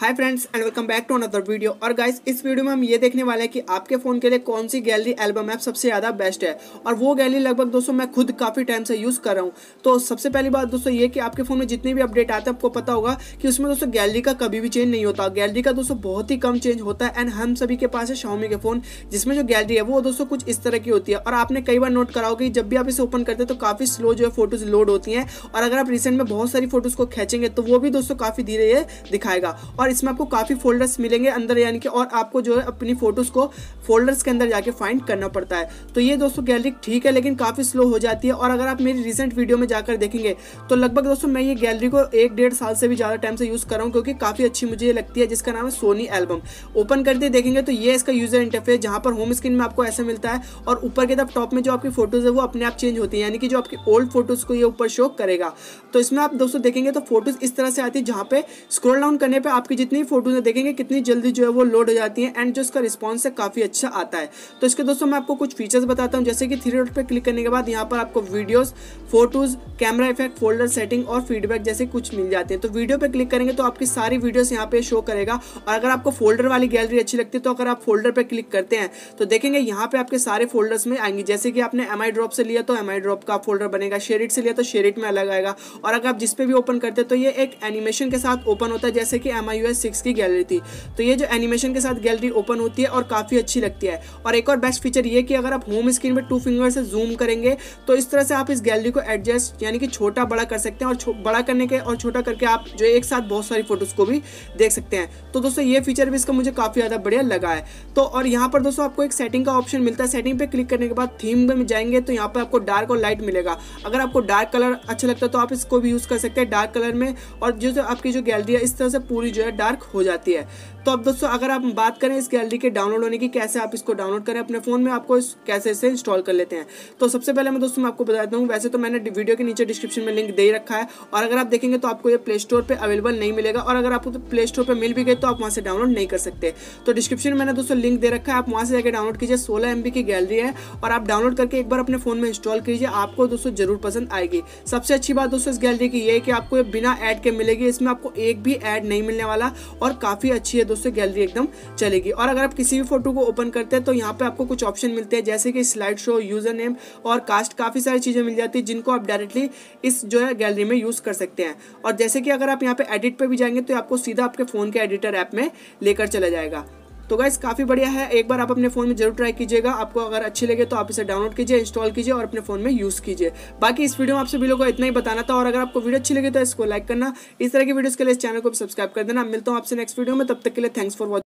hi friends and welcome back to another video और guys इस video में हम ये देखने वाले हैं कि आपके फ़ोन के लिए कौन सी गैलरी एल्बम ऐप सबसे ज़्यादा बेस्ट है और वो गैलरी लगभग दोस्तों मैं खुद काफ़ी टाइम से यूज़ कर रहा हूँ तो सबसे पहली बात दोस्तों ये कि आपके फ़ोन में जितने भी अपडेट आते हैं आपको पता होगा कि उसमें दोस्तों गैलरी का कभी भी चेंज नहीं होता गैलरी का दोस्तों बहुत ही कम चेंज होता है एंड हम सभी के पास है शाउमी के फ़ोन जिसमें जो गैलरी है वो दोस्तों कुछ इस तरह की होती है और आपने कई बार नोट कराओ कि जब भी आप इसे ओपन करते हैं तो काफ़ी स्लो जो है फोटोज़ लोड होती हैं और अगर आप रिसेंट में बहुत सारी फोटोज़ को खींचेंगे तो वो भी दोस्तों काफ़ी धीरे दिखाएगा और और इसमें आपको काफ़ी फोल्डर्स मिलेंगे अंदर यानी कि और आपको जो है अपनी फोटोज़ को फोल्डर्स के अंदर जाके फाइंड करना पड़ता है तो ये दोस्तों गैलरी ठीक है लेकिन काफ़ी स्लो हो जाती है और अगर आप मेरी रिसेंट वीडियो में जाकर देखेंगे तो लगभग दोस्तों मैं ये गैलरी को एक डेढ़ साल से भी ज़्यादा टाइम से यूज़ कर रहा हूँ क्योंकि काफ़ी अच्छी मुझे ये लगती है जिसका नाम है सोनी एल्बम ओपन करते देखेंगे तो ये इसका यूज़र इंटरफेस जहाँ पर होम स्क्रीन में आपको ऐसा मिलता है और ऊपर की तरफ टॉप में जो आपकी फोटोज़ है वो अपने आप चेंज होती है यानी कि जो आपकी ओल्ड फोटोज़ को ये ऊपर शो करेगा तो इसमें आप दोस्तों देखेंगे तो फोटोज़ इस तरह से आती है जहाँ पर स्क्रोल डाउन करने पर आपकी आपकी जितनी फोटोज देखेंगे कितनी जल्दी जो है वो लोड हो जाती है एंड जो इसका रिस्पॉन्स है काफ़ी अच्छा आता है तो इसके दोस्तों मैं आपको कुछ फीचर्स बताता हूँ जैसे कि थ्री डॉट पर क्लिक करने के बाद यहाँ पर आपको videos photos camera effect folder setting और फीडबैक जैसे कुछ मिल जाते हैं तो वीडियो पर क्लिक करेंगे तो आपकी सारी वीडियोज़ यहाँ पे शो करेगा और अगर आपको फोल्डर वाली गैलरी अच्छी लगती है तो अगर आप फोल्डर पर क्लिक करते हैं तो देखेंगे यहाँ पे आपके सारे फोल्डर्स में आएंगे जैसे कि आपने एम ड्रॉप से लिया तो एम ड्रॉप का फोल्डर बनेगा शेरिट से लिया तो शेरिट में अलग आएगा और अगर आप जिसपे भी ओपन करते हैं तो ये एक एनिमेशन के साथ ओपन होता है जैसे कि एम आई यू सिक्स की गैलरी थी तो ये जो एनिमेशन के साथ गैलरी ओपन होती है और काफ़ी अच्छी लगती है और एक और बेस्ट फीचर ये कि अगर आप होम स्क्रीन पर टू फिंगर से जूम करेंगे तो इस तरह से आप इस गैलरी को एडजस्ट यानी कि छोटा बड़ा कर सकते हैं और बड़ा करने के और छोटा करके आप जो एक साथ बहुत सारी फोटोज़ को भी देख सकते हैं तो दोस्तों ये फीचर भी इसका मुझे काफ़ी ज़्यादा बढ़िया लगा है तो और यहाँ पर दोस्तों आपको एक सेटिंग का ऑप्शन मिलता है सेटिंग पर क्लिक करने के बाद थीम में जाएंगे तो यहाँ पर आपको डार्क और लाइट मिलेगा अगर आपको डार्क कलर अच्छा लगता है तो आप इसको भी यूज़ कर सकते हैं डार्क कलर में और जो आपकी जो गैलरी है इस तरह से पूरी जो है डार्क हो जाती है तो अब दोस्तों अगर आप बात करें इस गैलरी के डाउनलोड होने की कैसे आप इसको डाउनलोड करें अपने फ़ोन में आपको इस कैसे इसे इंस्टॉल कर लेते हैं तो सबसे पहले मैं दोस्तों मैं आपको बता देता हूँ वैसे तो मैंने वीडियो के नीचे डिस्क्रिप्शन में लिंक दे रखा है और अगर आप देखेंगे तो आपको ये प्ले स्टोर पर अवेलेबल नहीं मिलेगा और अगर आपको तो प्ले स्टोर पर मिल भी गए तो आप वहाँ से डाउनलोड नहीं कर सकते तो डिस्क्रिप्शन में मैंने दोस्तों लिंक दे रखा है आप वहाँ से जाकर डाउनलोड कीजिए सोलह एम की गैलरी है और आप डाउनलोड करके एक बार अपने फ़ोन में इंस्टॉल कीजिए आपको दोस्तों जरूर पसंद आएगी सबसे अच्छी बात दोस्तों इस गैलरी की ये है कि आपको बिना एड के मिलेगी इसमें आपको एक भी एड नहीं मिलने वाला वाला और काफ़ी अच्छी है दोस्तों गैलरी एकदम चलेगी और अगर आप किसी भी फोटो को ओपन करते हैं तो यहाँ पे आपको कुछ ऑप्शन मिलते हैं जैसे कि स्लाइड शो यूजर नेम और कास्ट काफ़ी सारी चीज़ें मिल जाती है जिनको आप डायरेक्टली इस जो है गैलरी में यूज़ कर सकते हैं और जैसे कि अगर आप यहाँ पे एडिट पर भी जाएंगे तो आपको सीधा आपके फ़ोन के एडिटर ऐप में लेकर चला जाएगा तो गाइस काफ़ी बढ़िया है एक बार आप अपने फ़ोन में जरूर ट्राई कीजिएगा आपको अगर अच्छी लगे तो आप इसे डाउनलोड कीजिए इंस्टॉल कीजिए और अपने फ़ोन में यूज़ कीजिए बाकी इस वीडियो में आप सभी लोगों को इतना ही बताना था और अगर आपको वीडियो अच्छी लगे तो इसको लाइक करना इस तरह की वीडियोज़ के लिए इस चैनल को भी सब्सक्राइब कर देना मिलता हूँ आपसे नेक्स्ट वीडियो में तब तक के लिए थैंक्स फॉर वॉचिंग